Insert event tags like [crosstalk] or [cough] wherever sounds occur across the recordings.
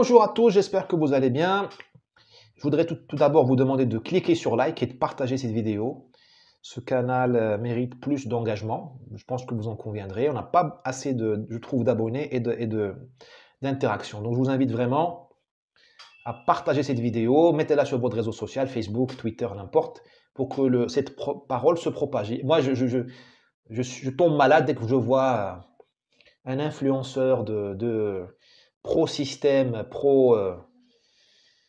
Bonjour à tous, j'espère que vous allez bien. Je voudrais tout, d'abord vous demander de cliquer sur like et de partager cette vidéo. Ce canal euh, mérite plus d'engagement. Je pense que vous en conviendrez. On n'a pas assez, de, je trouve, d'abonnés et d'interactions. De, et de, Donc je vous invite vraiment à partager cette vidéo. Mettez-la sur votre réseau social, Facebook, Twitter, n'importe, pour que cette parole se propage. Moi, je, je, je, tombe malade dès que je vois un influenceur de pro-système, pro, euh,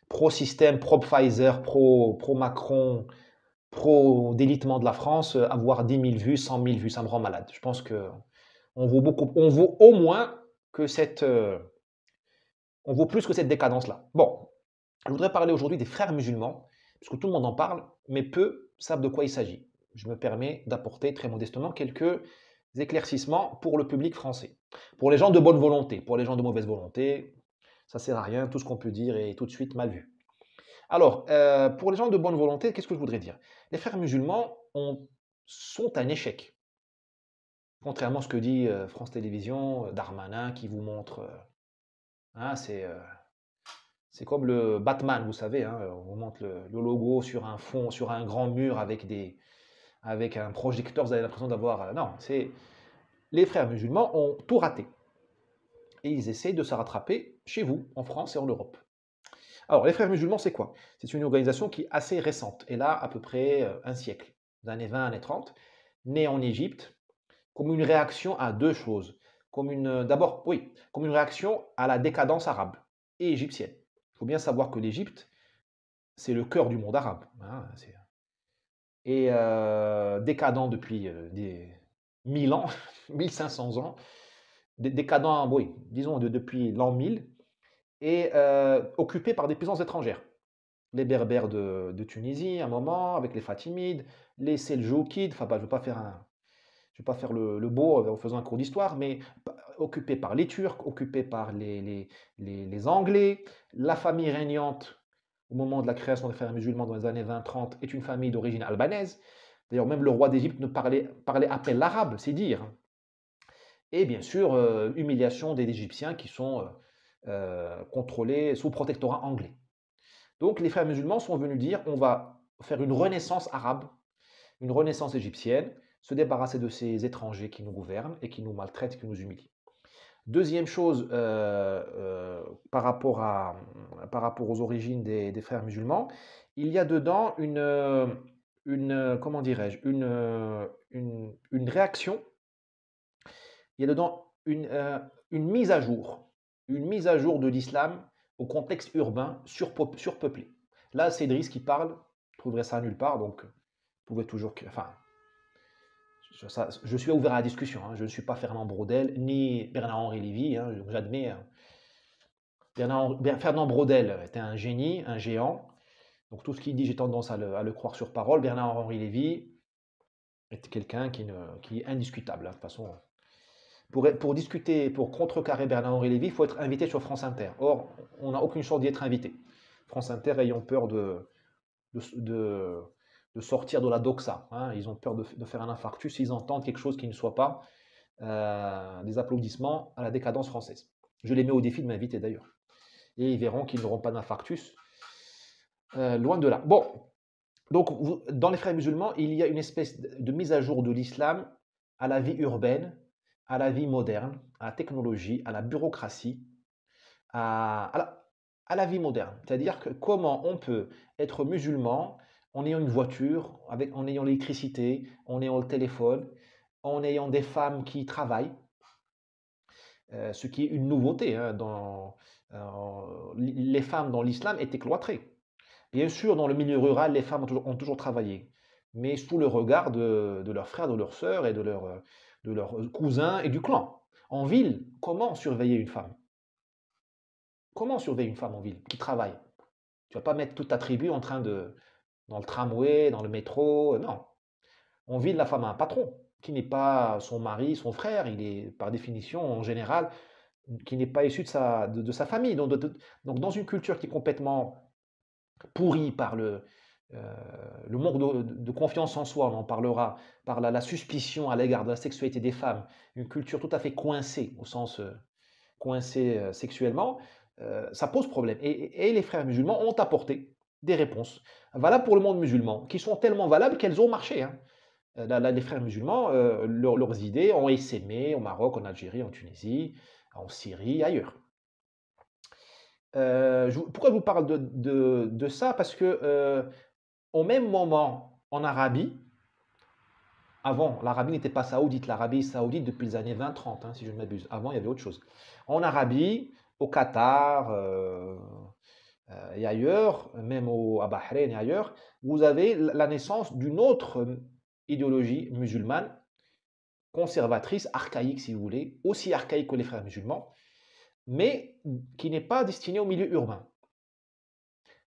pro-système, pro pro-Pfizer, pro, système pro pfizer pro macron pro délitement de la France, euh, avoir 10 000 vues, 100 000 vues, ça me rend malade. Je pense que on vaut, beaucoup, on vaut au moins que cette... Euh, on vaut plus que cette décadence-là. Bon, je voudrais parler aujourd'hui des frères musulmans, puisque tout le monde en parle, mais peu savent de quoi il s'agit. Je me permets d'apporter très modestement quelques éclaircissements pour le public français. Pour les gens de bonne volonté, pour les gens de mauvaise volonté, ça sert à rien, tout ce qu'on peut dire est tout de suite mal vu. Alors, euh, pour les gens de bonne volonté, qu'est-ce que je voudrais dire Les frères musulmans sont un échec. Contrairement à ce que dit euh, France Télévisions, euh, Darmanin qui vous montre. Hein, c'est, c'est comme le Batman, vous savez, hein, on vous montre le, le, logo sur un fond, sur un grand mur avec, des, avec un projecteur, vous avez l'impression d'avoir. non, c'est, les frères musulmans ont tout raté. Et ils essaient de se rattraper chez vous, en France et en Europe. Alors, les frères musulmans, c'est quoi C'est une organisation qui est assez récente, et là, à peu près euh, un siècle, des années 20, années 30, née en Égypte, comme une réaction à deux choses. Comme une, euh, d'abord, oui, comme une réaction à la décadence arabe et égyptienne. Il faut bien savoir que l'Égypte, c'est le cœur du monde arabe. Hein, et euh, décadent depuis des, 1000 ans, 1500 [laughs] ans, décadent, oui, disons de, depuis l'an 1000, et euh, occupé par des puissances étrangères. Les Berbères de, Tunisie, à un moment, avec les Fatimides, les Seljoukides, enfin, bah, je ne vais pas faire, je vais pas faire le, beau en faisant un cours d'histoire, mais bah, occupé par les Turcs, occupé par les, les Anglais, la famille régnante au moment de la création des frères musulmans dans les années 20-30 est une famille d'origine albanaise. D'ailleurs, même le roi d'Égypte ne parlait, parlait à peine l'arabe, c'est dire. Et bien sûr, euh, humiliation des Égyptiens qui sont euh, euh, contrôlés sous protectorat anglais. Donc les frères musulmans sont venus dire on va faire une renaissance arabe, une renaissance égyptienne, se débarrasser de ces étrangers qui nous gouvernent et qui nous maltraitent, qui nous humilient. Deuxième chose par, rapport à, par rapport aux origines des frères musulmans, il y a dedans une, une, comment dirais-je, une, une, réaction. Il y a dedans une, une mise à jour, une mise à jour de l'islam au contexte urbain surpeuplé. Là, c'est Driss qui parle, vous trouverez ça nulle part, donc vous pouvez toujours... Enfin, je, suis ouvert à la discussion, hein. je ne suis pas Fernand Brodel, ni Bernard-Henri Lévy, hein, j'admets... Hein. Fernand Brodel était un génie, un géant, donc tout ce qu'il dit, j'ai tendance à le, croire sur parole. Bernard-Henri Lévy est quelqu'un qui, est indiscutable. Hein, de toute façon, pour, discuter, pour contrecarrer Bernard-Henri Lévy, il faut être invité sur France Inter. Or, on n'a aucune chance d'y être invité. France Inter ayant peur de, sortir de la doxa. Hein, ils ont peur de, faire un infarctus s'ils entendent quelque chose qui ne soit pas euh, des applaudissements à la décadence française. Je les mets au défi de m'inviter d'ailleurs. Et ils verront qu'ils n'auront pas d'infarctus euh, loin de là. Bon, donc dans les frères musulmans, il y a une espèce de mise à jour de l'islam à la vie urbaine, à la vie moderne, à la technologie, à la bureaucratie, à, la, vie moderne. C'est-à-dire que comment on peut être musulman en ayant une voiture, avec, en ayant l'électricité, en ayant le téléphone, en ayant des femmes qui travaillent, euh, ce qui est une nouveauté. Hein, dans, euh, les femmes dans l'islam étaient cloîtrées. Bien sûr, dans le milieu rural, les femmes ont toujours, travaillé, mais sous le regard de, leurs frères, de leurs sœurs et de, euh, leurs euh, cousins et du clan. En ville, comment surveiller une femme Comment surveiller une femme en ville qui travaille Tu vas pas mettre toute ta tribu en train de dans le tramway, dans le métro, euh, non. En ville, la femme a un patron qui n'est pas son mari, son frère, il est par définition en général qui n'est pas issu de sa, famille. Donc, donc, dans une culture qui est complètement pourri par le, euh, manque de, confiance en soi, on en parlera, par la, suspicion à l'égard de la sexualité des femmes, une culture tout à fait coincée, au sens euh, coincée euh, sexuellement, ça pose problème. Et, les frères musulmans ont apporté des réponses valables pour le monde musulman, qui sont tellement valables qu'elles ont marché. Hein. les frères musulmans, leurs idées ont essaimé au Maroc, en Algérie, en Tunisie, en Syrie, ailleurs. Euh, pourquoi je vous parle de, ça Parce que euh, au même moment, en Arabie, avant, l'Arabie n'était pas saoudite. L'Arabie saoudite depuis les années 20-30, hein, si je ne m'abuse. Avant, il y avait autre chose. En Arabie, au Qatar euh, et ailleurs, même au, à Bahreïn et ailleurs, vous avez la naissance d'une autre idéologie musulmane, conservatrice, archaïque si vous voulez, aussi archaïque que les frères musulmans, mais qui n'est pas destiné au milieu urbain.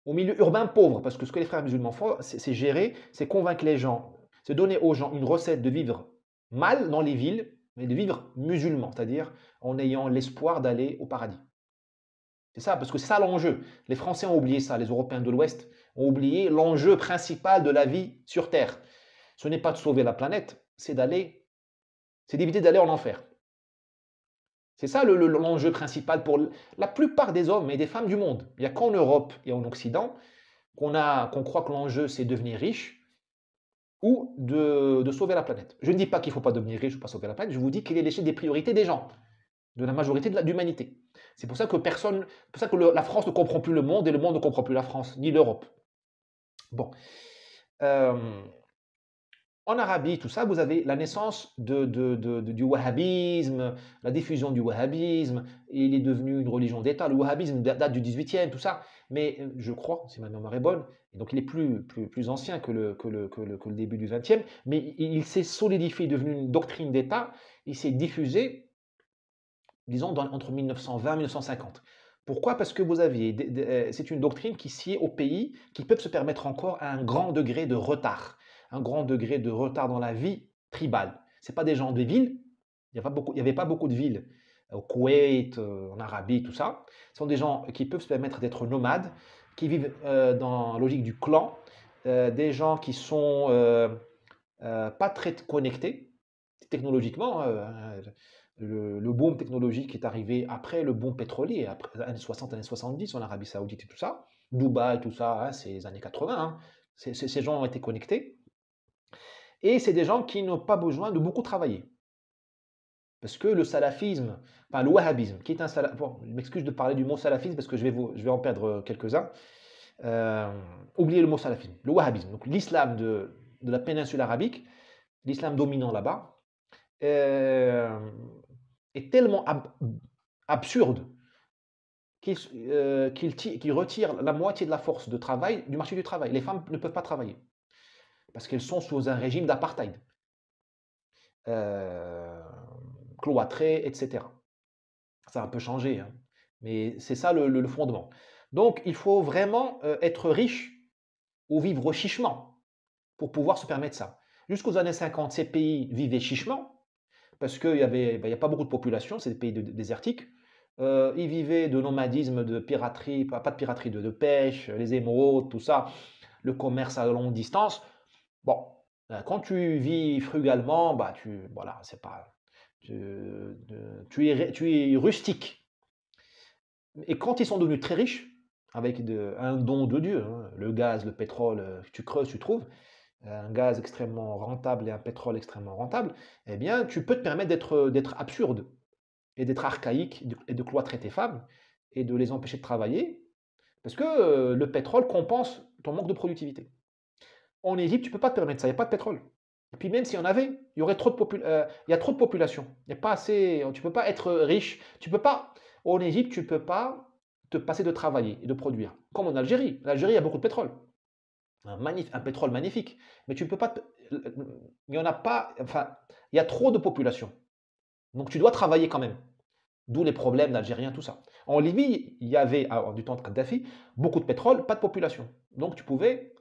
Au milieu urbain pauvre, parce que ce que les frères musulmans font, c'est gérer, c'est convaincre les gens, c'est donner aux gens une recette de vivre mal dans les villes, mais de vivre musulman, c'est-à-dire en ayant l'espoir d'aller au paradis. C'est ça, parce que c'est ça l'enjeu. Les Français ont oublié ça, les Européens de l'Ouest ont oublié l'enjeu principal de la vie sur Terre. Ce n'est pas de sauver la planète, c'est d'aller, c'est d'éviter d'aller en enfer. C'est ça le, l'enjeu principal pour la plupart des hommes et des femmes du monde. Il n'y a qu'en Europe et en Occident qu'on, a, qu'on croit que l'enjeu c'est devenir riche ou de, sauver la planète. Je ne dis pas qu'il ne faut pas devenir riche ou pas sauver la planète, je vous dis qu'il est l'échec des priorités des gens, de la majorité de, l'humanité. C'est pour ça que personne, pour ça que la France ne comprend plus le monde et le monde ne comprend plus la France, ni l'Europe. Bon. Euh, en Arabie, tout ça, vous avez la naissance du wahhabisme, la diffusion du wahhabisme, il est devenu une religion d'État. Le wahhabisme date du 18e, tout ça, mais euh, je crois, si ma mémoire est bonne, et donc il est plus, plus, plus ancien que le, que, le, que, le, début du 20e, mais il, s'est solidifié, devenu une doctrine d'État, il s'est diffusé, disons, entre 1920 et 1950. Pourquoi Parce que vous aviez, euh, c'est une doctrine qui sied aux pays qui peuvent se permettre encore à un grand degré de retard un grand degré de retard dans la vie tribale. Ce pas des gens des villes, il n'y avait pas beaucoup de villes euh, au Koweït, euh, en Arabie, tout ça. Ce sont des gens qui peuvent se permettre d'être nomades, qui vivent euh, dans la logique du clan, des gens qui sont pas très connectés technologiquement. Hein, le, boom technologique est arrivé après le boom pétrolier, après les années 60, années 70 en Arabie Saoudite et tout ça. Dubaï, tout ça, hein, hein. ces années 80. Ces gens ont été connectés. Et c'est des gens qui n'ont pas besoin de beaucoup travailler. Parce que le salafisme, enfin le wahhabisme, qui est un Bon, je m'excuse de parler du mot salafisme parce que je vais, je vais en perdre euh, quelques-uns. Euh, oubliez le mot salafisme, le wahhabisme, l'islam de, la péninsule arabique, l'islam dominant là-bas, euh, est tellement absurde qu'il retire la moitié de la force de travail du marché du travail. Les femmes ne peuvent pas travailler parce qu'elles sont sous un régime d'apartheid, euh, cloîtré, etc. Ça a un peu changé, hein, mais c'est ça le, fondement. Donc il faut vraiment euh, être riche ou vivre chichement pour pouvoir se permettre ça. Jusqu'aux années 50, ces pays vivaient chichement, parce qu'il n'y ben, a pas beaucoup de population, c'est des pays désertiques. Euh, ils vivaient de nomadisme, de piraterie, pas, de piraterie, de, pêche, les émeraudes, tout ça, le commerce à longue distance. Bon, euh, quand tu vis frugalement, bah tu voilà, c'est pas tu, es, rustique. Et quand ils sont devenus très riches, avec un don de Dieu, hein, le gaz, le pétrole, euh, tu creuses, tu trouves, un gaz extrêmement rentable et un pétrole extrêmement rentable, eh bien, tu peux te permettre d'être absurde et d'être archaïque et de cloîtrer tes femmes et de les empêcher de travailler parce que euh, le pétrole compense ton manque de productivité. En Égypte, tu ne peux pas te permettre ça, il n'y a pas de pétrole. Et puis même s'il y en avait, il y aurait trop de euh, y a trop de population. Tu ne pas assez, tu peux pas être riche, tu peux pas en Égypte, tu ne peux pas te passer de travailler et de produire. Comme en Algérie, l'Algérie a beaucoup de pétrole. Un, pétrole magnifique, mais tu peux pas il y en a pas enfin, il y a trop de population. Donc tu dois travailler quand même. D'où les problèmes d'Algériens, tout ça. En Libye, il y avait, alors, du temps de Kadhafi, beaucoup de pétrole, pas de population. Donc tu pouvais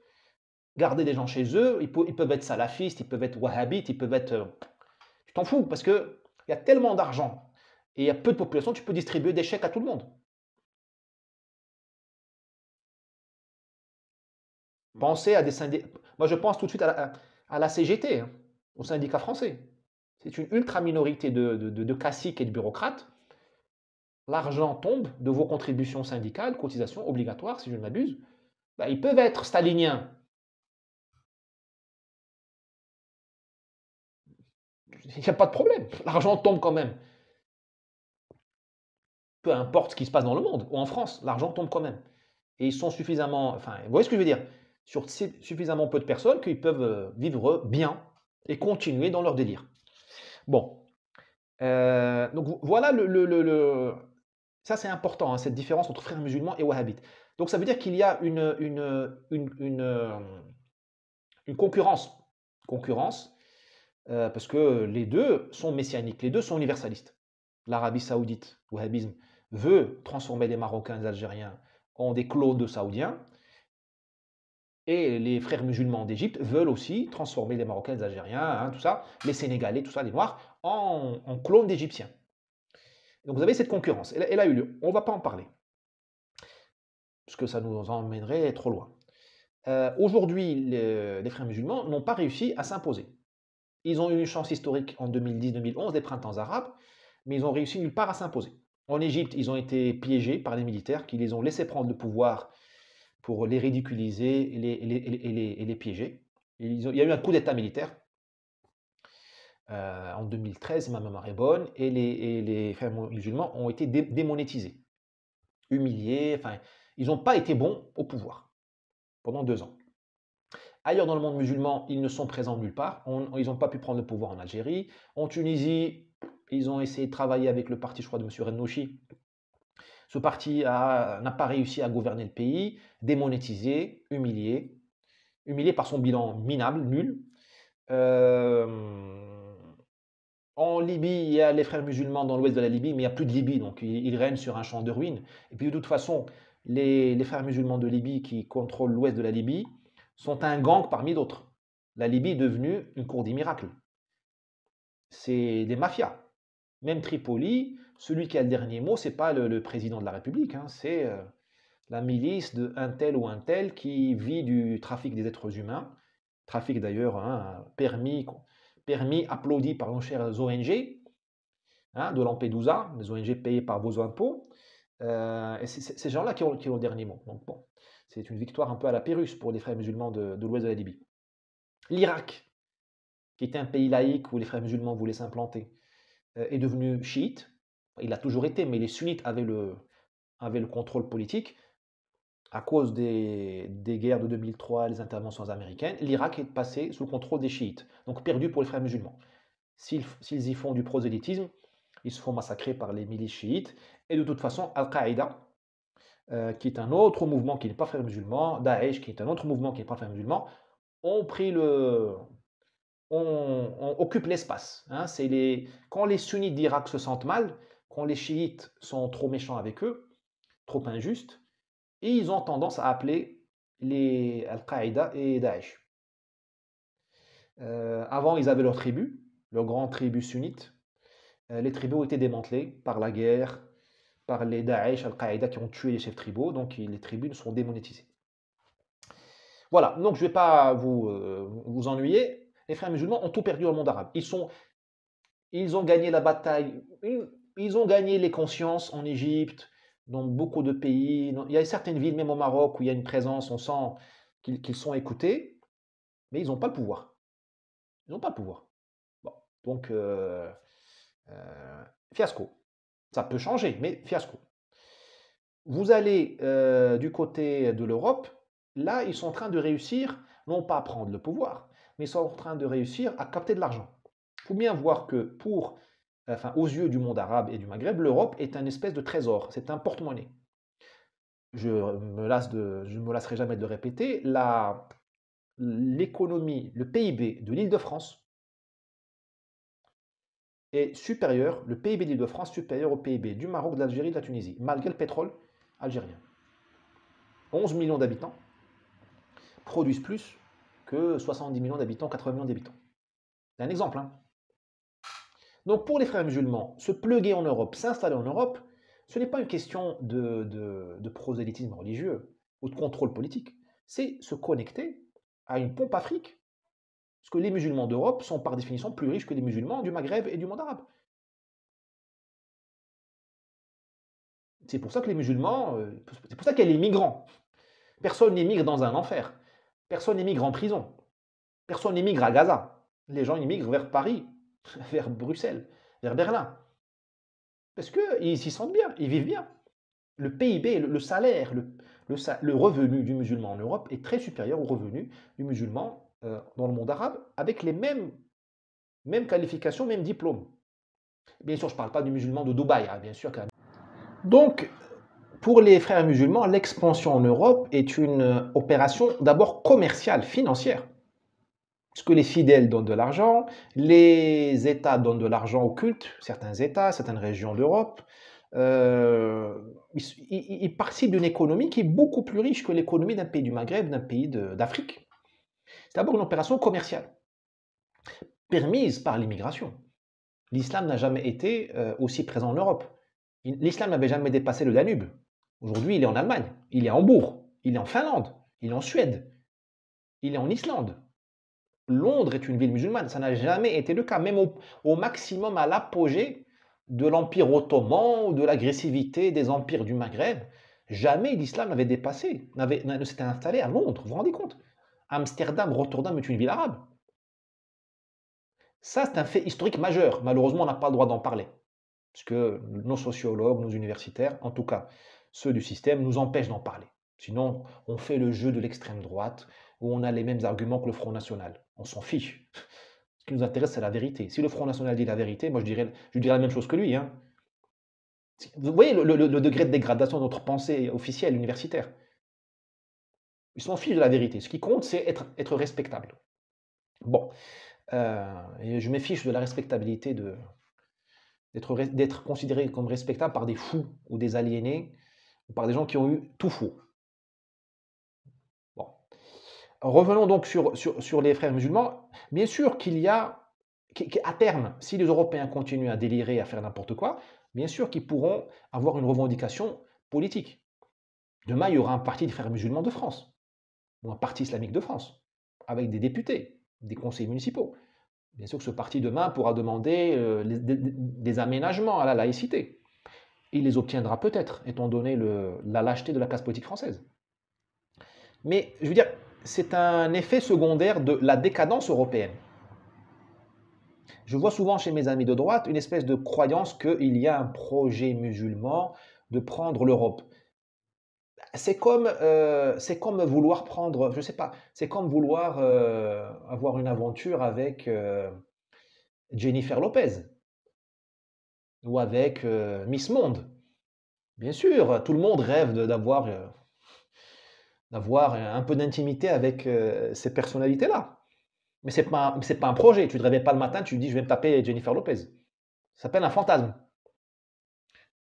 garder des gens chez eux, ils, peuvent être salafistes, ils peuvent être wahhabites, ils peuvent être... Je euh, tu t'en fous, parce qu'il y a tellement d'argent et il y a peu de population, tu peux distribuer des chèques à tout le monde. Mmh. Pensez à des syndicats... Moi, je pense tout de suite à la, CGT, hein, au syndicat français. C'est une ultra-minorité de, de, et de bureaucrates l'argent tombe de vos contributions syndicales, cotisations obligatoires, si je ne m'abuse, ben, ils peuvent être staliniens, il n'y a pas de problème. L'argent tombe quand même. Peu importe ce qui se passe dans le monde ou en France, l'argent tombe quand même. Et ils sont suffisamment, enfin, vous voyez ce que je veux dire, sur suffisamment peu de personnes qu'ils peuvent euh, vivre bien et continuer dans leur délire. Bon. Euh, donc voilà le, le, le, Ça, c'est important, hein, cette différence entre frères musulmans et wahhabites. Donc, ça veut dire qu'il y a une, une, une, une, euh, concurrence, concurrence euh, parce que les deux sont messianiques, les deux sont universalistes. L'Arabie saoudite, wahhabisme, veut transformer les Marocains et Algériens en des clones de Saoudiens, et les frères musulmans d'Égypte veulent aussi transformer les Marocains, les Algériens, hein, tout ça, les Sénégalais, tout ça, les Noirs, en, clones d'Égyptiens. Donc vous avez cette concurrence. Elle, a eu lieu. On ne va pas en parler. Parce que ça nous emmènerait trop loin. Euh, aujourd'hui, les, frères musulmans n'ont pas réussi à s'imposer. Ils ont eu une chance historique en 2010-2011 des printemps arabes, mais ils ont réussi nulle part à s'imposer. En Égypte, ils ont été piégés par les militaires qui les ont laissés prendre le pouvoir pour les ridiculiser et les, piéger. il y a eu un coup d'État militaire euh, en 2013, ma mémoire est bonne, et les, frères musulmans ont été démonétisés, humiliés, enfin, ils n'ont pas été bons au pouvoir pendant deux ans. Ailleurs dans le monde musulman, ils ne sont présents nulle part. ils n'ont pas pu prendre le pouvoir en Algérie. En Tunisie, ils ont essayé de travailler avec le parti, je crois, de M. Renouchi. Ce parti n'a pas réussi à gouverner le pays, démonétisé, humilié, humilié par son bilan minable, nul. Euh, en Libye, il y a les frères musulmans dans l'ouest de la Libye, mais il n'y a plus de Libye, donc ils règnent sur un champ de ruines. Et puis de toute façon, les frères musulmans de Libye qui contrôlent l'ouest de la Libye, sont un gang parmi d'autres. La Libye est devenue une cour des miracles. C'est des mafias. Même Tripoli, celui qui a le dernier mot, c'est pas le, président de la République, hein, c'est euh, la milice de un tel ou un tel qui vit du trafic des êtres humains, trafic d'ailleurs hein, permis, permis, applaudi par nos chères ONG hein, de Lampedusa, les ONG payées par vos impôts. Euh, et c'est ces gens-là qui ont, qui ont le dernier mot. Donc bon, c'est une victoire un peu à la pérusse pour les frères musulmans de, l'ouest de la Libye. L'Irak, qui était un pays laïque où les frères musulmans voulaient s'implanter, euh, est devenu chiite. Il a toujours été, mais les sunnites avaient le, le contrôle politique à cause des, guerres de 2003, les interventions américaines, l'Irak est passé sous le contrôle des chiites, donc perdu pour les frères musulmans. S'ils y font du prosélytisme, ils se font massacrer par les milices chiites, et de toute façon, Al-Qaïda euh, qui est un autre mouvement qui n'est pas fait musulman, Daesh, qui est un autre mouvement qui n'est pas fait musulman, ont pris le. On, occupe l'espace. Hein. C'est les... Quand les sunnites d'Irak se sentent mal, quand les chiites sont trop méchants avec eux, trop injustes, et ils ont tendance à appeler les Al-Qaïda et Daesh. Euh, avant, ils avaient leur tribu, leur grand tribu sunnite. Euh, les tribus ont été démantelées par la guerre, par les Daesh, Al-Qaïda qui ont tué les chefs tribaux, donc les tribunes sont démonétisées. Voilà, donc je ne vais pas vous, euh, vous ennuyer. Les frères musulmans ont tout perdu au monde arabe. Ils, sont, ils ont gagné la bataille, ils ont gagné les consciences en Égypte, dans beaucoup de pays. Il y a certaines villes, même au Maroc, où il y a une présence, on sent qu'ils sont écoutés, mais ils n'ont pas le pouvoir. Ils n'ont pas le pouvoir. Bon, donc, euh, euh, fiasco. Ça peut changer, mais fiasco. Vous allez euh, du côté de l'Europe, là, ils sont en train de réussir, non pas à prendre le pouvoir, mais ils sont en train de réussir à capter de l'argent. Il faut bien voir que pour, enfin, aux yeux du monde arabe et du Maghreb, l'Europe est un espèce de trésor, c'est un porte-monnaie. Je me lasse de, je ne me lasserai jamais de le répéter, l'économie, le PIB de l'île de France est supérieur, le PIB de lîle france supérieur au PIB du Maroc, de l'Algérie, de la Tunisie, malgré le pétrole algérien. 11 millions d'habitants produisent plus que 70 millions d'habitants, 80 millions d'habitants. C'est un exemple. Hein. Donc pour les frères musulmans, se pluguer en Europe, s'installer en Europe, ce n'est pas une question de prosélytisme religieux ou de contrôle politique. C'est se connecter à une pompe afrique que les musulmans d'Europe sont par définition plus riches que les musulmans du Maghreb et du monde arabe. C'est pour ça que les musulmans, euh, c'est pour ça qu'il y a Personne n'émigre dans un enfer. Personne n'émigre en prison. Personne n'émigre à Gaza. Les gens émigrent vers Paris, [laughs] vers Bruxelles, vers Berlin. Parce qu'ils s'y sentent bien, ils vivent bien. Le PIB, le, salaire, le, le revenu du musulman en Europe est très supérieur au revenu du musulman euh, dans le monde arabe avec les mêmes, mêmes qualifications, mêmes diplômes. Bien sûr, je ne parle pas du musulman de Dubaï, hein, bien sûr. Donc, pour les frères musulmans, l'expansion en Europe est une euh, opération d'abord commerciale, financière. Parce que les fidèles donnent de l'argent, les États donnent de l'argent au culte, certains États, certaines régions d'Europe. Euh, ils, ils participent d'une économie qui est beaucoup plus riche que l'économie d'un pays du Maghreb, d'un pays d'Afrique. C'est d'abord une opération commerciale, permise par l'immigration. L'islam n'a jamais été euh, aussi présent en Europe. L'islam n'avait jamais dépassé le Danube. Aujourd'hui, il est en Allemagne, il est à Hambourg, il est en Finlande, il est en Suède, il est en Islande. Londres est une ville musulmane, ça n'a jamais été le cas, même au, maximum à l'apogée de l'Empire ottoman ou de l'agressivité des empires du Maghreb. Jamais l'islam n'avait dépassé, ne s'était installé à Londres, vous vous rendez compte Amsterdam, Rotterdam est une ville arabe. Ça, c'est un fait historique majeur. Malheureusement, on n'a pas le droit d'en parler. Parce que nos sociologues, nos universitaires, en tout cas ceux du système, nous empêchent d'en parler. Sinon, on fait le jeu de l'extrême droite, où on a les mêmes arguments que le Front National. On s'en fiche. Ce qui nous intéresse, c'est la vérité. Si le Front National dit la vérité, moi je dirais, je dirais la même chose que lui. Hein. Vous voyez le, degré de dégradation de notre pensée officielle, universitaire. Ils s'en fichent de la vérité. Ce qui compte, c'est être, être respectable. Bon. Euh, et je m'effiche fiche de la respectabilité de, d'être, d'être considéré comme respectable par des fous ou des aliénés ou par des gens qui ont eu tout faux. Bon. Revenons donc sur, sur, les frères musulmans. Bien sûr qu'il y a, À terme, si les Européens continuent à délirer, à faire n'importe quoi, bien sûr qu'ils pourront avoir une revendication politique. Demain, il y aura un parti des frères musulmans de France ou un parti islamique de France, avec des députés, des conseils municipaux. Bien sûr que ce parti demain pourra demander euh, des, aménagements à la laïcité. Il les obtiendra peut-être, étant donné la lâcheté de la classe politique française. Mais je veux dire, c'est un effet secondaire de la décadence européenne. Je vois souvent chez mes amis de droite une espèce de croyance qu'il y a un projet musulman de prendre l'Europe c'est comme, euh, comme vouloir prendre, je sais pas, c'est comme vouloir euh, avoir une aventure avec euh, Jennifer Lopez ou avec Miss Monde. Bien sûr, tout le monde rêve d'avoir d'avoir un peu d'intimité avec ces personnalités-là. Mais ce n'est pas, pas un projet. Tu ne te pas le matin, tu dis je vais me taper Jennifer Lopez. Ça s'appelle un fantasme.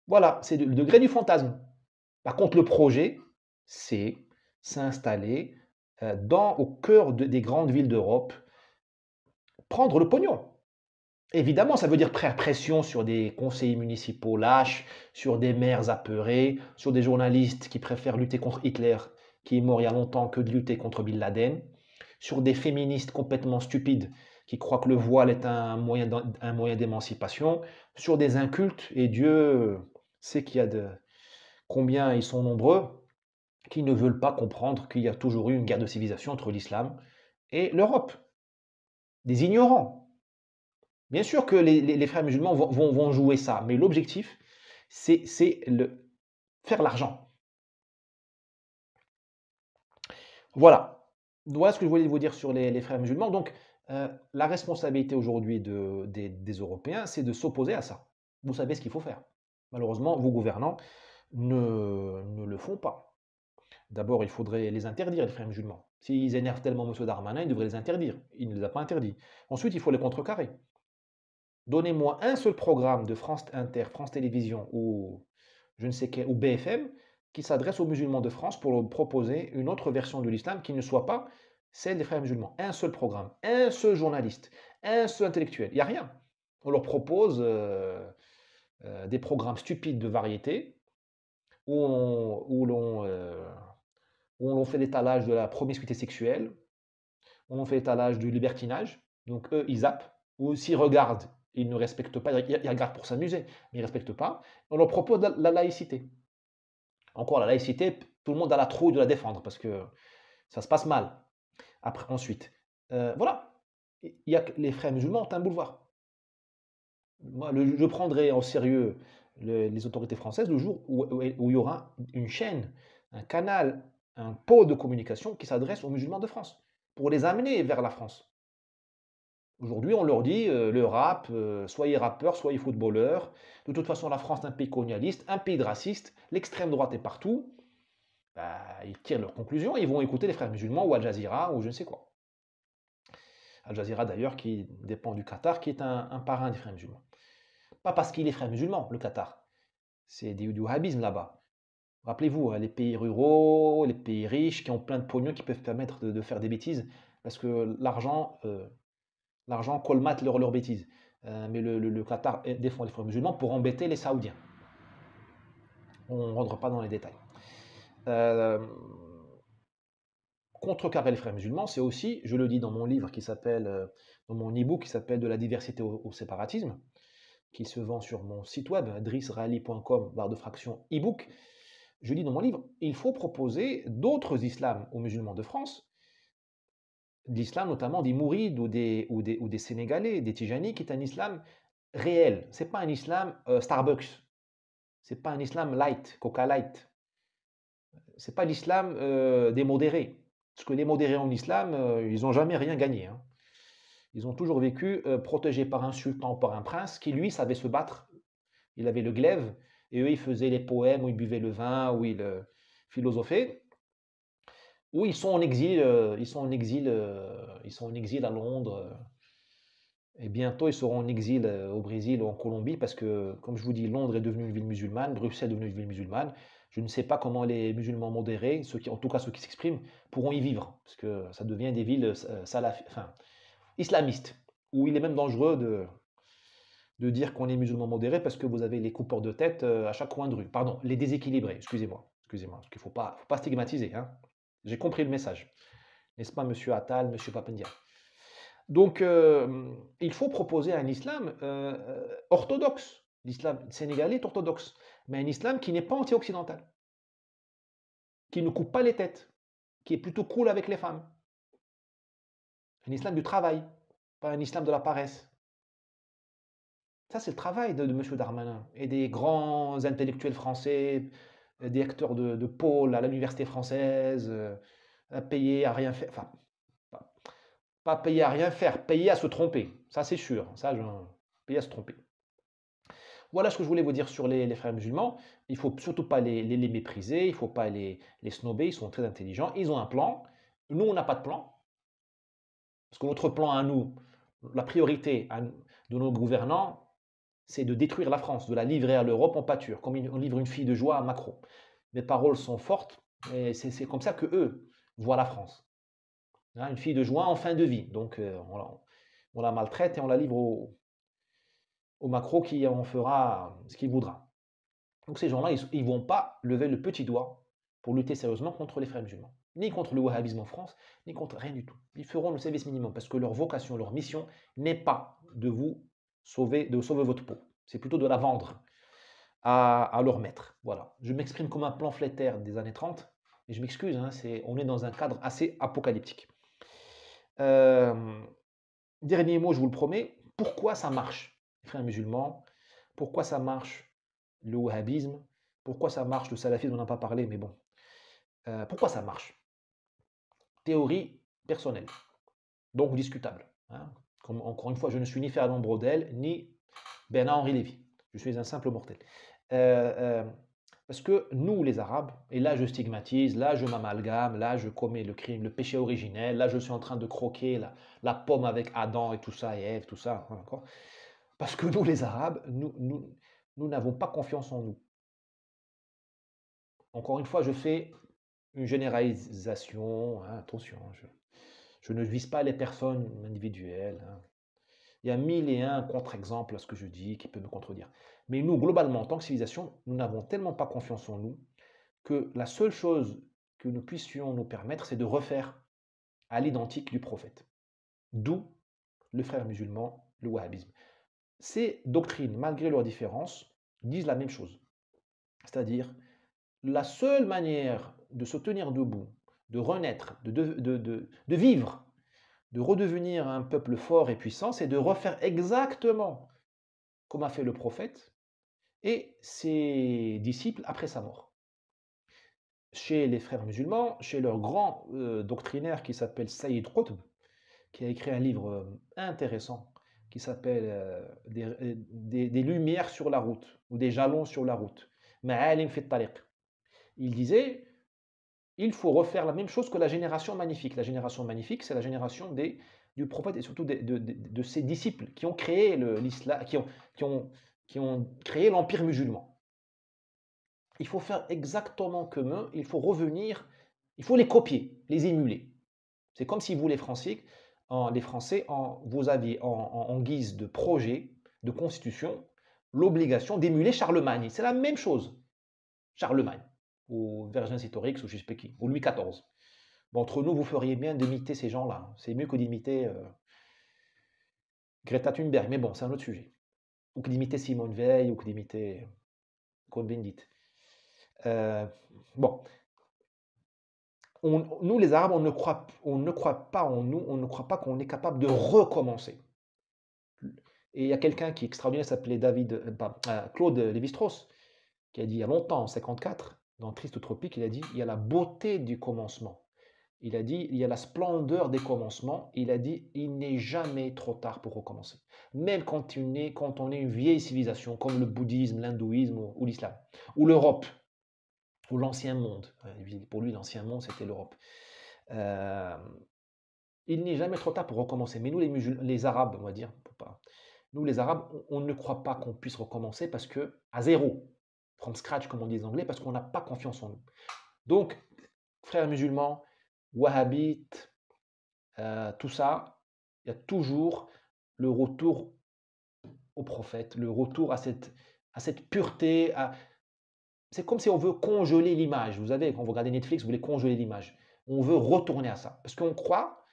Voilà, c'est le degré du fantasme. Par contre, le projet, c'est s'installer euh, dans, au cœur des grandes villes d'Europe, prendre le pognon. Évidemment, ça veut dire pression sur des conseillers municipaux lâches, sur des maires apeurés, sur des journalistes qui préfèrent lutter contre Hitler, qui est mort il y a longtemps, que de lutter contre Bin Laden, sur des féministes complètement stupides qui croient que le voile est un moyen, un moyen d'émancipation, sur des incultes, et Dieu sait qu'il y a de, combien ils sont nombreux qui ne veulent pas comprendre qu'il y a toujours eu une guerre de civilisation entre l'islam et l'Europe. Des ignorants. Bien sûr que les, frères musulmans vont, jouer ça, mais l'objectif, c'est le, faire l'argent. Voilà. Voilà ce que je voulais vous dire sur les, frères musulmans. Donc, euh, la responsabilité aujourd'hui des, des Européens, c'est de s'opposer à ça. Vous savez ce qu'il faut faire. Malheureusement, vos gouvernants, ne, le font pas. D'abord, il faudrait les interdire, les frères musulmans. S'ils énervent tellement M. Darmanin, il devrait les interdire. Il ne les a pas interdits. Ensuite, il faut les contrecarrer. Donnez-moi un seul programme de France Inter, France télévision ou je ne sais quel, ou BFM qui s'adresse aux musulmans de France pour leur proposer une autre version de l'islam qui ne soit pas celle des frères musulmans. Un seul programme, un seul journaliste, un seul intellectuel. Il n'y a rien. On leur propose euh, euh, des programmes stupides de variété où on, euh, l'on, fait l'étalage de la promiscuité sexuelle, on l'on fait l'étalage du libertinage. Donc eux, ils zappent, ou s'ils regardent, ils ne respectent pas, ils, regardent pour s'amuser, mais ils ne respectent pas. On leur propose la, laïcité. Encore la laïcité, tout le monde a la trouille de la défendre parce que ça se passe mal. Après, ensuite, euh, voilà, il y a, les frères musulmans ont un boulevard. Moi, je prendrai en sérieux les autorités françaises le jour où, il y aura une chaîne, un canal, un pot de communication qui s'adresse aux musulmans de France, pour les amener vers la France. Aujourd'hui, on leur dit euh, le rap, euh, soyez rappeur, soyez footballeur. De toute façon, la France est un pays colonialiste, un pays de racistes, l'extrême droite est partout. Bah, ils tirent leurs conclusions ils vont écouter les frères musulmans ou Al Jazeera ou je ne sais quoi. Al Jazeera d'ailleurs qui dépend du Qatar, qui est un parrain des frères musulmans. Pas parce qu'il est frère musulman, le Qatar. C'est du, wahhabisme là-bas. Rappelez-vous, hein, les pays ruraux, les pays riches qui ont plein de pognon qui peuvent permettre de, faire des bêtises parce que l'argent euh, l'argent colmate leurs bêtises. Euh, mais le, Qatar défend les frères musulmans pour embêter les Saoudiens. On ne rentre pas dans les détails. contre euh, contrecarrer les frères musulmans, c'est aussi, je le dis dans mon livre qui s'appelle, dans mon e-book qui s'appelle De la diversité au, séparatisme, qui se vend sur mon site web, drissrally.com, barre de fraction e-book, je dis dans mon livre, il faut proposer d'autres islams aux musulmans de France, l'islam notamment des mourides ou des, ou ou des sénégalais, des Tijani qui est un islam réel. C'est pas un islam euh, Starbucks. C'est pas un islam light, Coca light. C'est pas l'islam euh, des modérés. Parce que les modérés en islam, euh, ils n'ont jamais rien gagné. Hein. Ils ont toujours vécu euh, protégés par un sultan par un prince qui, lui, savait se battre. Il avait le glaive, et eux, ils faisaient les poèmes, où ils buvaient le vin, où ils euh, philosophaient. Ou ils sont en exil, euh, ils sont en exil, ils sont en exil à Londres. et bientôt, ils seront en exil au Brésil ou en Colombie, parce que, comme je vous dis, Londres est devenue une ville musulmane, Bruxelles est devenue une ville musulmane. Je ne sais pas comment les musulmans modérés, ceux qui, en tout cas ceux qui s'expriment, pourront y vivre, parce que ça devient des villes salafistes, enfin, islamiste, où il est même dangereux de, de dire qu'on est musulman modéré parce que vous avez les coupeurs de tête euh, à chaque coin de rue. Pardon, les déséquilibrés, excusez-moi. Excusez-moi, parce qu'il ne faut pas, pas stigmatiser. Hein. J'ai compris le message. N'est-ce pas, monsieur Attal, monsieur Papendia Donc, euh, il faut proposer un islam euh, orthodoxe. L'islam sénégalais est orthodoxe, mais un islam qui n'est pas anti-occidental, qui ne coupe pas les têtes, qui est plutôt cool avec les femmes, un islam du travail, pas un islam de la paresse. Ça, c'est le travail de, M. Darmanin et des grands intellectuels français, euh, des acteurs de, pôle à l'université française, euh, à payer à rien faire. Enfin, pas, payer à rien faire, payer à se tromper. Ça, c'est sûr. Ça, je, payer à se tromper. Voilà ce que je voulais vous dire sur les, frères musulmans. Il ne faut surtout pas les, les mépriser, il ne faut pas les, snobber, ils sont très intelligents, ils ont un plan. Nous, on n'a pas de plan. Parce que notre plan à nous, la priorité de nos gouvernants, c'est de détruire la France, de la livrer à l'Europe en pâture, comme on livre une fille de joie à Macron. Mes paroles sont fortes, et c'est comme ça que eux voient la France. Hein, une fille de joie en fin de vie. Donc euh, on, la, maltraite et on la livre au, au Macron qui en fera ce qu'il voudra. Donc ces gens-là, ils ne vont pas lever le petit doigt pour lutter sérieusement contre les frères musulmans ni contre le wahhabisme en France, ni contre rien du tout. Ils feront le service minimum parce que leur vocation, leur mission n'est pas de vous sauver, de sauver votre peau. C'est plutôt de la vendre à, leur maître. Voilà. Je m'exprime comme un plan pamphlétaire des années 30, et je m'excuse, hein, on est dans un cadre assez apocalyptique. Euh, dernier mot, je vous le promets, pourquoi ça marche, frères musulmans Pourquoi ça marche le wahhabisme Pourquoi ça marche le salafisme On n'en a pas parlé, mais bon. Euh, pourquoi ça marche théorie personnelle, donc discutable. Hein. Comme, encore une fois, je ne suis ni Fernand Brodel, ni Bernard-Henri Lévy. Je suis un simple mortel. Euh, euh, parce que nous, les Arabes, et là je stigmatise, là je m'amalgame, là je commets le crime, le péché originel, là je suis en train de croquer la, pomme avec Adam et tout ça, et Eve, tout ça, hein, Parce que nous, les Arabes, nous n'avons nous, pas confiance en nous. Encore une fois, je fais une généralisation. Hein, attention, hein, je, ne vise pas les personnes individuelles. Hein. Il y a mille et un contre-exemples à ce que je dis qui peut me contredire. Mais nous, globalement, en tant que civilisation, nous n'avons tellement pas confiance en nous que la seule chose que nous puissions nous permettre, c'est de refaire à l'identique du prophète. D'où le frère musulman, le wahhabisme. Ces doctrines, malgré leurs différences, disent la même chose. C'est-à-dire, la seule manière de se tenir debout, de renaître, de, de, vivre, de redevenir un peuple fort et puissant, c'est de refaire exactement comme a fait le prophète et ses disciples après sa mort chez les frères musulmans, chez leur grand euh, doctrinaire qui s'appelle Saïd Qutb, qui a écrit un livre euh, intéressant qui s'appelle euh, des, lumières sur la route ou des jalons sur la route. Ma'alim fit tariq. Il disait il faut refaire la même chose que la génération magnifique. La génération magnifique, c'est la génération des, du prophète et surtout de, ses disciples qui ont créé l'islam, qui ont, ont, qui ont créé l'empire musulman. Il faut faire exactement comme eux, il faut revenir, il faut les copier, les émuler. C'est comme si vous, les Français, en, les Français en, vous aviez en guise de projet, de constitution, l'obligation d'émuler Charlemagne. C'est la même chose, Charlemagne ou historiques ou qui, ou Louis XIV. Entre nous, vous feriez bien d'imiter ces gens-là. C'est mieux que d'imiter euh, Greta Thunberg, mais bon, c'est un autre sujet. Ou que d'imiter Simone Veil, ou que d'imiter Cohn-Bendit. Euh, bon. On, nous, les Arabes, on ne, croit, on ne croit pas en nous, on ne croit pas qu'on est capable de recommencer. Et il y a quelqu'un qui est extraordinaire, s'appelait David, euh, Claude Lévi-Strauss, qui a dit il y a longtemps, en 1954, dans Triste tropique, il a dit, il y a la beauté du commencement. Il a dit, il y a la splendeur des commencements. Il a dit, il n'est jamais trop tard pour recommencer. Même quand, on est, une vieille civilisation, comme le bouddhisme, l'hindouisme ou, l'islam, ou l'Europe, ou l'ancien monde. Pour lui, l'ancien monde, c'était l'Europe. Euh, il n'est jamais trop tard pour recommencer. Mais nous, les, les Arabes, on dire, pas. nous, les Arabes, on ne croit pas qu'on puisse recommencer parce que, à zéro, from scratch, comme on dit en Anglais, parce qu'on n'a pas confiance en nous. Donc, frères musulmans, wahhabites, euh, tout ça, il y a toujours le retour au prophète, le retour à cette, à cette pureté. À... C'est comme si on veut congeler l'image. Vous savez, quand vous regardez Netflix, vous voulez congeler l'image. On veut retourner à ça. Parce qu'on croit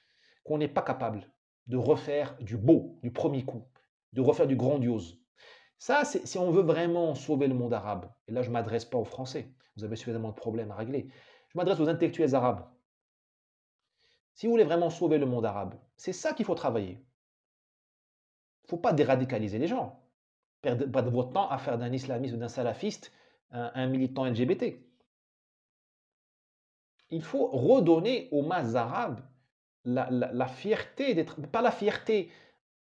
qu'on n'est pas capable de refaire du beau, du premier coup, de refaire du grandiose. Ça, c'est si on veut vraiment sauver le monde arabe. Et là, je ne m'adresse pas aux Français. Vous avez suffisamment de problèmes à régler. Je m'adresse aux intellectuels arabes. Si vous voulez vraiment sauver le monde arabe, c'est ça qu'il faut travailler. Il ne faut pas déradicaliser les gens. Perdez pas de votre temps à faire d'un islamiste ou d'un salafiste un, militant LGBT. Il faut redonner aux masses arabes la, la, fierté d'être, pas la fierté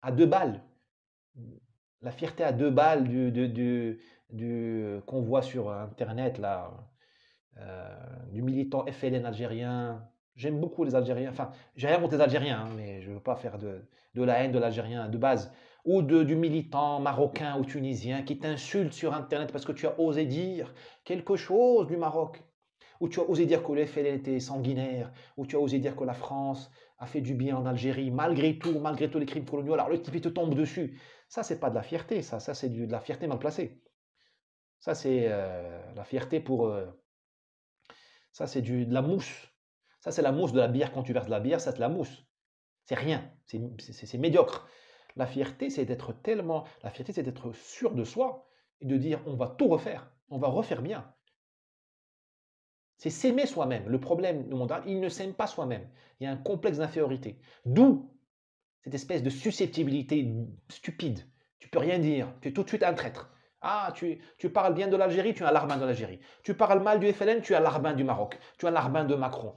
à deux balles, la fierté à deux balles du, du, euh, qu'on voit sur Internet, là, euh, du militant FLN algérien. J'aime beaucoup les Algériens. Enfin, j'ai rien contre les Algériens, hein, mais je ne veux pas faire de, la haine de l'Algérien de base. Ou du militant marocain ou tunisien qui t'insulte sur Internet parce que tu as osé dire quelque chose du Maroc. Ou tu as osé dire que le FLN était sanguinaire. Ou tu as osé dire que la France a fait du bien en Algérie, malgré tout, malgré tous les crimes coloniaux. Alors le type, il te tombe dessus. Ça, c'est pas de la fierté, ça, ça c'est de la fierté mal placée. Ça, c'est euh, la fierté pour. Euh, ça, c'est de la mousse. Ça, c'est la mousse de la bière. Quand tu verses de la bière, ça, c'est la mousse. C'est rien. C'est médiocre. La fierté, c'est d'être tellement. La fierté, c'est d'être sûr de soi et de dire on va tout refaire. On va refaire bien. C'est s'aimer soi-même. Le problème du monde, hein, il ne s'aime pas soi-même. Il y a un complexe d'infériorité. D'où cette espèce de susceptibilité stupide. Tu peux rien dire, tu es tout de suite un traître. Ah, tu, tu parles bien de l'Algérie, tu es un larbin de l'Algérie. Tu parles mal du FLN, tu es un larbin du Maroc. Tu es un larbin de Macron.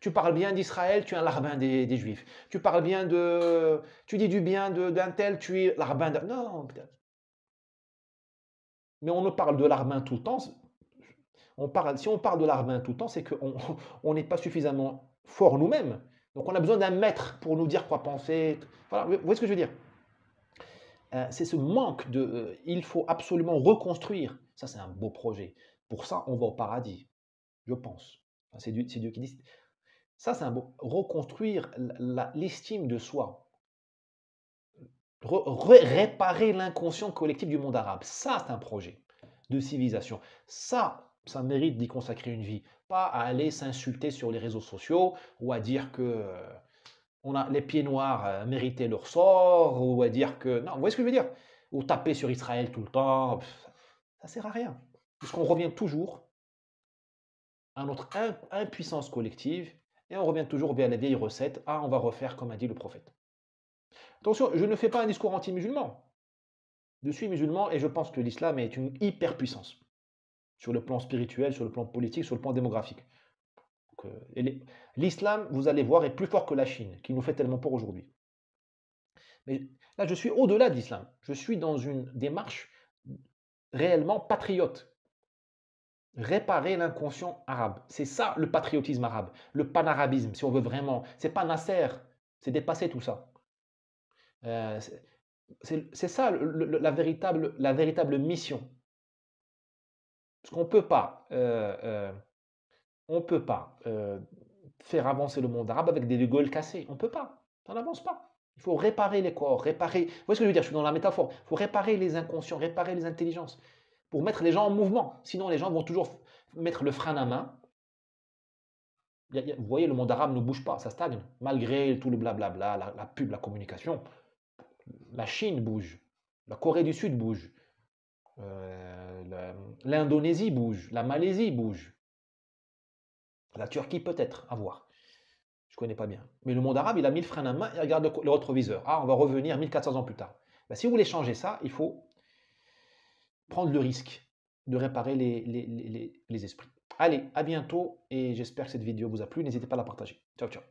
Tu, parles bien d'Israël, tu es un larbin des, Juifs. Tu parles bien de... Tu dis du bien d'un tel, tu es larbin de... Non, putain. Mais on ne parle de larbin tout le temps. On parle, si on parle de larbin tout le temps, c'est qu'on [laughs] n'est pas suffisamment fort nous-mêmes. Donc on a besoin d'un maître pour nous dire quoi penser. Voilà, vous voyez ce que je veux dire euh, C'est ce manque de euh, il faut absolument reconstruire. Ça, c'est un beau projet. Pour ça, on va au paradis, je pense. c'est Dieu, qui dit. Ça, c'est un beau. Reconstruire l'estime de soi. réparer l'inconscient collectif du monde arabe. Ça, c'est un projet de civilisation. Ça, ça mérite d'y consacrer une vie pas à aller s'insulter sur les réseaux sociaux ou à dire que euh, on a, les pieds noirs euh, méritaient leur sort ou à dire que. Non, vous voyez ce que je veux dire Ou taper sur Israël tout le temps. ça sert à rien. Puisqu'on revient toujours à notre impuissance collective et on revient toujours vers la vieille recette, Ah, on va refaire comme a dit le prophète. Attention, je ne fais pas un discours anti-musulman. Je suis musulman et je pense que l'islam est une hyper sur le plan spirituel, sur le plan politique, sur le plan démographique. Euh, l'islam, vous allez voir, est plus fort que la Chine, qui nous fait tellement peur aujourd'hui. Mais là, je suis au-delà d'islam. Je suis dans une démarche réellement patriote. Réparer l'inconscient arabe. C'est ça le patriotisme arabe, le panarabisme, si on veut vraiment. C'est pas Nasser, c'est dépasser tout ça. Euh, c'est ça la, véritable, la véritable mission parce qu'on ne peut pas, euh, euh, on peut pas euh, faire avancer le monde arabe avec des gueules cassées. On ne peut pas. Ça n'avance pas. Il faut réparer les corps, réparer. Vous voyez ce que je veux dire Je suis dans la métaphore. Il faut réparer les inconscients, réparer les intelligences pour mettre les gens en mouvement. Sinon, les gens vont toujours mettre le frein à la main. Vous voyez, le monde arabe ne bouge pas, ça stagne. Malgré tout le blablabla, la pub, la communication, la Chine bouge, la Corée du Sud bouge, euh, l'Indonésie bouge, la Malaisie bouge, la Turquie peut-être, à voir. Je connais pas bien. Mais le monde arabe, il a mis le frein à la main, il regarde le, rétroviseur. retroviseur. Ah, on va revenir 1400 ans plus tard. Bah, si vous voulez changer ça, il faut prendre le risque de réparer les, les, les esprits. Allez, à bientôt et j'espère que cette vidéo vous a plu. N'hésitez pas à la partager. Ciao, ciao.